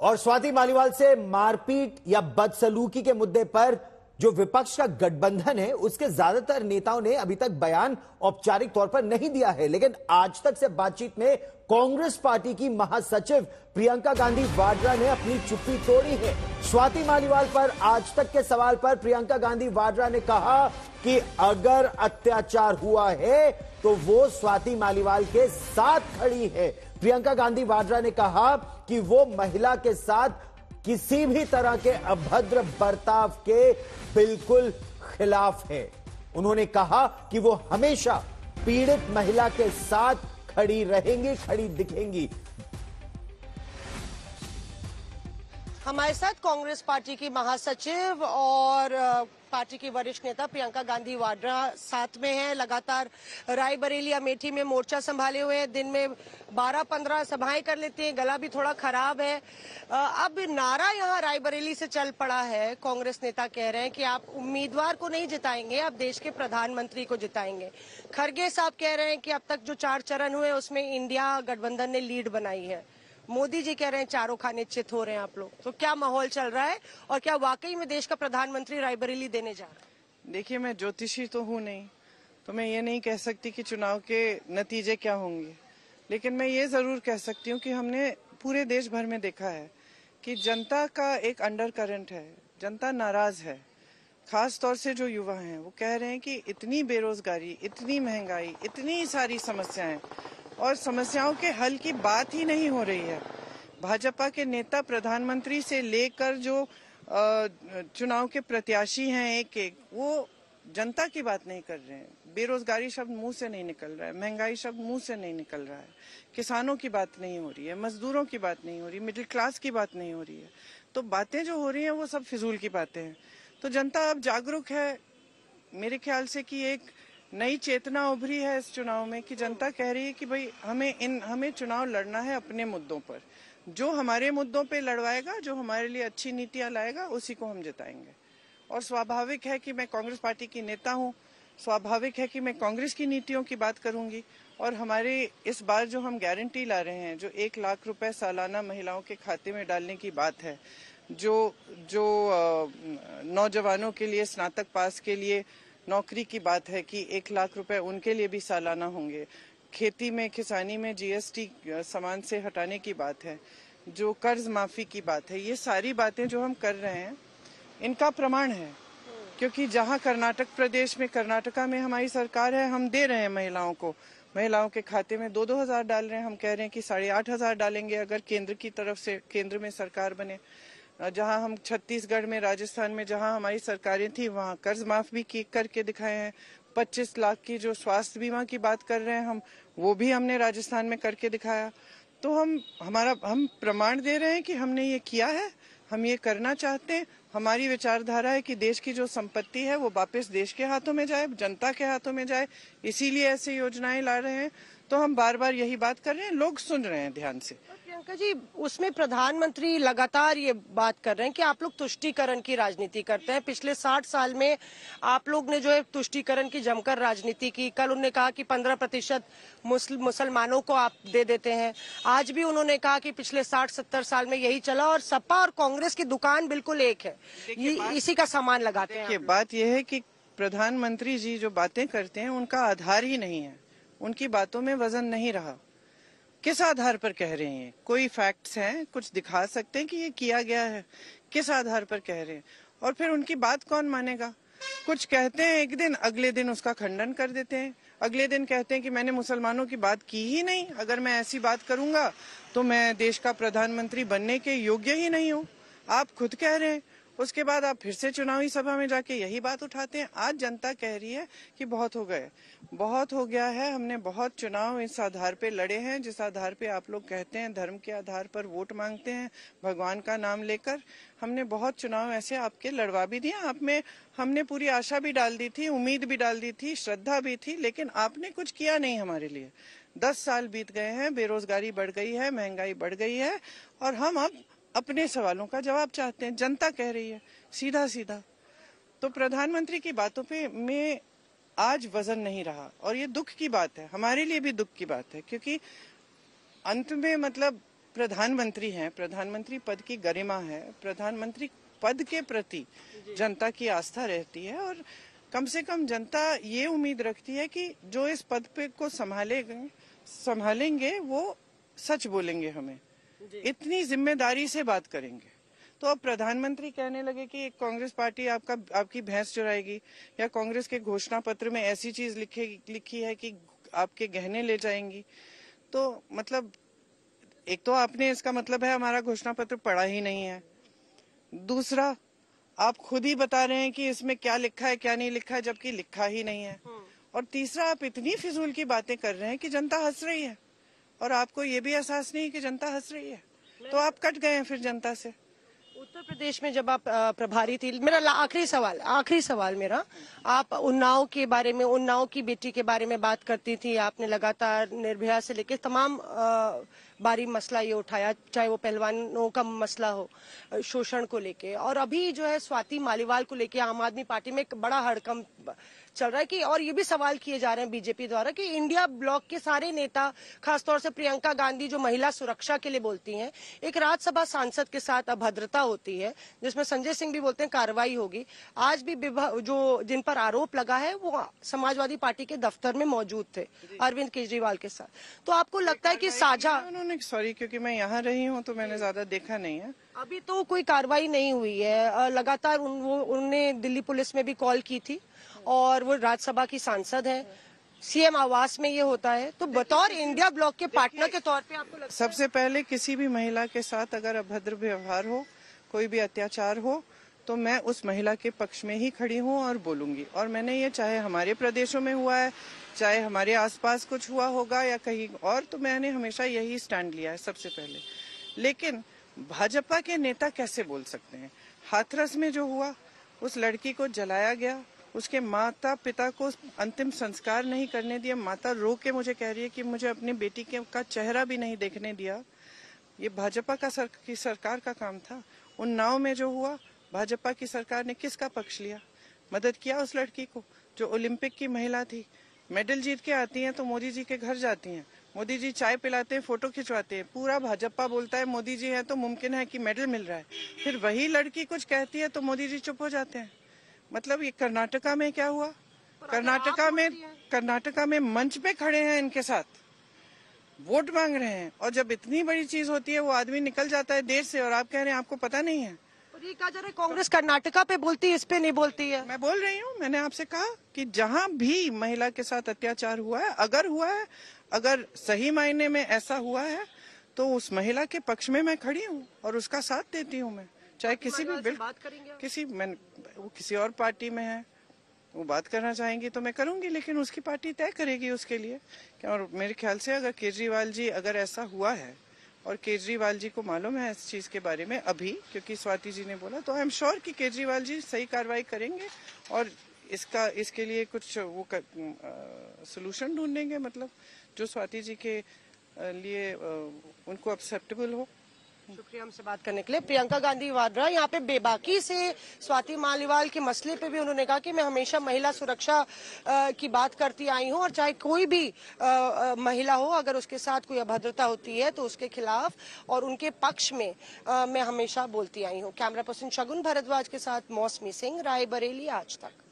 और स्वाति मालीवाल से मारपीट या बदसलूकी के मुद्दे पर जो विपक्ष का गठबंधन है उसके ज्यादातर नेताओं ने अभी तक बयान औपचारिक तौर पर नहीं दिया है लेकिन आज तक से बातचीत में कांग्रेस पार्टी की महासचिव प्रियंका गांधी वाड्रा ने अपनी चुप्पी तोड़ी है स्वाति मालीवाल पर आज तक के सवाल पर प्रियंका गांधी वाड्रा ने कहा कि अगर अत्याचार हुआ है तो वो स्वाति मालीवाल के साथ खड़ी है प्रियंका गांधी वाड्रा ने कहा कि वो महिला के साथ किसी भी तरह के अभद्र बर्ताव के बिल्कुल खिलाफ है उन्होंने कहा कि वो हमेशा पीड़ित महिला के साथ खड़ी रहेंगी खड़ी दिखेंगी हमारे साथ कांग्रेस पार्टी की महासचिव और पार्टी की वरिष्ठ नेता प्रियंका गांधी वाड्रा साथ में हैं लगातार रायबरेली अमेठी में मोर्चा संभाले हुए हैं दिन में 12-15 सभाएं कर लेती हैं गला भी थोड़ा खराब है अब नारा यहाँ रायबरेली से चल पड़ा है कांग्रेस नेता कह रहे हैं कि आप उम्मीदवार को नहीं जिताएंगे आप देश के प्रधानमंत्री को जिताएंगे खरगे साहब कह रहे हैं कि अब तक जो चार चरण हुए उसमें इंडिया गठबंधन ने लीड बनाई है मोदी जी कह रहे हैं चारों खाने चित हो रहे हैं आप लोग तो क्या माहौल चल रहा है और क्या वाकई में देश का प्रधानमंत्री रायबरेली देने जा रहा है देखिए मैं ज्योतिषी तो हूँ नहीं तो मैं ये नहीं कह सकती कि चुनाव के नतीजे क्या होंगे लेकिन मैं ये जरूर कह सकती हूँ कि हमने पूरे देश भर में देखा है कि जनता का एक अंडर करंट है जनता नाराज है खास तौर से जो युवा हैं वो कह रहे हैं कि इतनी बेरोजगारी इतनी महंगाई इतनी सारी समस्याएं और समस्याओं के हल की बात ही नहीं हो रही है भाजपा के नेता प्रधानमंत्री से लेकर जो चुनाव के प्रत्याशी हैं एक एक वो जनता की बात नहीं कर रहे हैं बेरोजगारी शब्द मुंह से नहीं निकल रहा है महंगाई शब्द मुंह से नहीं निकल रहा है किसानों की बात नहीं हो रही है मजदूरों की बात नहीं हो रही मिडिल क्लास की बात नहीं हो रही है तो बातें जो हो रही हैं वो सब फिजूल की बातें हैं तो जनता अब जागरूक है मेरे ख्याल से कि एक नई चेतना उभरी है इस चुनाव में कि जनता कह रही है कि भाई हमें इन हमें चुनाव लड़ना है अपने मुद्दों पर जो हमारे मुद्दों पे लड़वाएगा जो हमारे लिए अच्छी नीतियां लाएगा उसी को हम जिताएंगे और स्वाभाविक है कि मैं कांग्रेस पार्टी की नेता हूँ स्वाभाविक है कि मैं कांग्रेस की नीतियों की बात करूंगी और हमारे इस बार जो हम गारंटी ला रहे हैं जो एक लाख रुपए सालाना महिलाओं के खाते में डालने की बात है जो जो नौजवानों के लिए स्नातक पास के लिए नौकरी की बात है कि एक लाख रुपए उनके लिए भी सालाना होंगे खेती में किसानी में जीएसटी सामान से हटाने की बात है जो कर्ज माफी की बात है ये सारी बातें जो हम कर रहे हैं इनका प्रमाण है क्योंकि जहाँ कर्नाटक प्रदेश में कर्नाटका में हमारी सरकार है हम दे रहे हैं महिलाओं को महिलाओं के खाते में दो दो हजार डाल रहे हैं हम कह रहे हैं कि साढ़े आठ हजार डालेंगे अगर केंद्र की तरफ से केंद्र में सरकार बने जहां हम छत्तीसगढ़ में राजस्थान में जहां हमारी सरकारें थी वहां कर्ज माफ भी की करके दिखाए हैं 25 लाख की जो स्वास्थ्य बीमा की बात कर रहे हैं हम वो भी हमने राजस्थान में करके दिखाया तो हम हमारा हम प्रमाण दे रहे हैं कि हमने ये किया है हम ये करना चाहते हैं हमारी विचारधारा है कि देश की जो संपत्ति है वो वापस देश के हाथों में जाए जनता के हाथों में जाए इसीलिए ऐसी योजनाएं ला रहे हैं तो हम बार बार यही बात कर रहे हैं लोग सुन रहे हैं ध्यान से प्रियंका जी उसमें प्रधानमंत्री लगातार ये बात कर रहे हैं कि आप लोग तुष्टिकरण की राजनीति करते हैं पिछले साठ साल में आप लोग ने जो है तुष्टिकरण की जमकर राजनीति की कल उन्होंने कहा कि पंद्रह प्रतिशत मुसलमानों को आप दे देते हैं आज भी उन्होंने कहा कि पिछले साठ सत्तर साल में यही चला और सपा और कांग्रेस की दुकान बिल्कुल एक है ये इसी का सामान लगाते हैं बात यह है की प्रधानमंत्री जी जो बातें करते हैं उनका आधार ही नहीं है उनकी बातों में वजन नहीं रहा किस आधार पर कह रहे हैं कोई फैक्ट्स हैं कुछ दिखा सकते हैं कि ये किया गया है किस आधार पर कह रहे हैं और फिर उनकी बात कौन मानेगा कुछ कहते हैं एक दिन अगले दिन उसका खंडन कर देते हैं अगले दिन कहते हैं कि मैंने मुसलमानों की बात की ही नहीं अगर मैं ऐसी बात करूंगा तो मैं देश का प्रधानमंत्री बनने के योग्य ही नहीं हूँ आप खुद कह रहे हैं उसके बाद आप फिर से चुनावी सभा में जाके यही बात उठाते हैं आज जनता कह रही है कि बहुत हो गए बहुत हो गया है हमने बहुत चुनाव इस आधार पे लड़े हैं जिस आधार पे आप लोग कहते हैं धर्म के आधार पर वोट मांगते हैं भगवान का नाम लेकर हमने बहुत चुनाव ऐसे आपके लड़वा भी दिए आप में हमने पूरी आशा भी डाल दी थी उम्मीद भी डाल दी थी श्रद्धा भी थी लेकिन आपने कुछ किया नहीं हमारे लिए दस साल बीत गए हैं बेरोजगारी बढ़ गई है महंगाई बढ़ गई है और हम अब अपने सवालों का जवाब चाहते हैं जनता कह रही है सीधा सीधा तो प्रधानमंत्री की बातों पे मैं आज वजन नहीं रहा और ये दुख की बात है हमारे लिए भी दुख की बात है क्योंकि अंत में मतलब प्रधानमंत्री हैं प्रधानमंत्री पद की गरिमा है प्रधानमंत्री पद के प्रति जनता की आस्था रहती है और कम से कम जनता ये उम्मीद रखती है कि जो इस पद पे को संभाले संभालेंगे वो सच बोलेंगे हमें इतनी जिम्मेदारी से बात करेंगे तो अब प्रधानमंत्री कहने लगे कि एक कांग्रेस पार्टी आपका आपकी भैंस चुराएगी या कांग्रेस के घोषणा पत्र में ऐसी चीज लिखे लिखी है कि आपके गहने ले जाएंगी तो मतलब एक तो आपने इसका मतलब है हमारा घोषणा पत्र पढ़ा ही नहीं है दूसरा आप खुद ही बता रहे हैं कि इसमें क्या लिखा है क्या नहीं लिखा है जबकि लिखा ही नहीं है हम्म। और तीसरा आप इतनी फिजूल की बातें कर रहे हैं कि जनता हंस रही है और आपको ये भी एहसास नहीं कि जनता हंस रही है तो आप कट गए हैं फिर जनता से उत्तर प्रदेश में जब आप प्रभारी थी मेरा आखिरी सवाल आखिरी सवाल मेरा आप उन्नाव के बारे में उन्नाव की बेटी के बारे में बात करती थी आपने लगातार निर्भया से लेकर तमाम बारी मसला ये उठाया चाहे वो पहलवानों का मसला हो शोषण को लेके और अभी जो है स्वाति मालीवाल को लेके आम आदमी पार्टी में एक बड़ा हड़कम चल रहा है कि और ये भी सवाल किए जा रहे हैं बीजेपी द्वारा कि इंडिया ब्लॉक के सारे नेता खासतौर से प्रियंका गांधी जो महिला सुरक्षा के लिए बोलती हैं एक राज्यसभा सांसद के साथ अभद्रता होती है जिसमें संजय सिंह भी बोलते हैं कार्रवाई होगी आज भी जो जिन पर आरोप लगा है वो समाजवादी पार्टी के दफ्तर में मौजूद थे अरविंद केजरीवाल के साथ तो आपको लगता है की साझा उन्होंने सॉरी क्योंकि मैं यहाँ रही हूँ तो मैंने ज्यादा देखा नहीं है अभी तो कोई कार्रवाई नहीं हुई है लगातार उन, वो उनने दिल्ली पुलिस में भी कॉल की थी और वो राज्यसभा की सांसद है सीएम आवास में ये होता है तो बतौर इंडिया ब्लॉक के पार्टनर के तौर पे आपको लगता सबसे पहले किसी भी महिला के साथ अगर अभद्र व्यवहार हो कोई भी अत्याचार हो तो मैं उस महिला के पक्ष में ही खड़ी हूँ और बोलूंगी और मैंने ये चाहे हमारे प्रदेशों में हुआ है चाहे हमारे आसपास कुछ हुआ होगा या कहीं और तो मैंने हमेशा यही स्टैंड लिया है सबसे पहले लेकिन भाजपा के नेता कैसे बोल सकते हैं हाथरस में जो हुआ उस लड़की को जलाया गया उसके माता पिता को अंतिम संस्कार नहीं करने दिया माता रो के मुझे कह रही है कि मुझे अपनी बेटी के का चेहरा भी नहीं देखने दिया ये भाजपा का सर, की सरकार का काम था उन नाव में जो हुआ भाजपा की सरकार ने किसका पक्ष लिया मदद किया उस लड़की को जो ओलंपिक की महिला थी मेडल जीत के आती हैं तो मोदी जी के घर जाती हैं मोदी जी चाय पिलाते हैं फोटो खिंचवाते हैं पूरा भाजपा बोलता है मोदी जी हैं तो मुमकिन है कि मेडल मिल रहा है फिर वही लड़की कुछ कहती है तो मोदी जी चुप हो जाते हैं मतलब ये कर्नाटका में क्या हुआ कर्नाटका में कर्नाटका में मंच पे खड़े हैं इनके साथ वोट मांग रहे हैं और जब इतनी बड़ी चीज होती है वो आदमी निकल जाता है देर से और आप कह रहे हैं आपको पता नहीं है है कांग्रेस कर्नाटका पे बोलती है इस पे नहीं बोलती है मैं बोल रही हूँ मैंने आपसे कहा कि जहाँ भी महिला के साथ अत्याचार हुआ है अगर हुआ है अगर सही मायने में ऐसा हुआ है तो उस महिला के पक्ष में मैं खड़ी हूँ और उसका साथ देती हूँ मैं चाहे किसी भी बात करेंगे किसी मैं वो किसी और पार्टी में है वो बात करना चाहेंगी तो मैं करूंगी लेकिन उसकी पार्टी तय करेगी उसके लिए और मेरे ख्याल से अगर केजरीवाल जी अगर ऐसा हुआ है और केजरीवाल जी को मालूम है इस चीज के बारे में अभी क्योंकि स्वाति जी ने बोला तो आई एम श्योर कि केजरीवाल जी सही कार्रवाई करेंगे और इसका इसके लिए कुछ वो सोल्यूशन ढूंढेंगे मतलब जो स्वाति जी के लिए उनको एक्सेप्टेबल हो शुक्रिया हमसे बात करने के लिए प्रियंका गांधी वाड्रा यहाँ पे बेबाकी से स्वाति मालीवाल के मसले पे भी उन्होंने कहा कि मैं हमेशा महिला सुरक्षा की बात करती आई हूँ और चाहे कोई भी महिला हो अगर उसके साथ कोई अभद्रता होती है तो उसके खिलाफ और उनके पक्ष में मैं हमेशा बोलती आई हूँ कैमरा पर्सन शगुन भारद्वाज के साथ मौसमी सिंह रायबरेली आज तक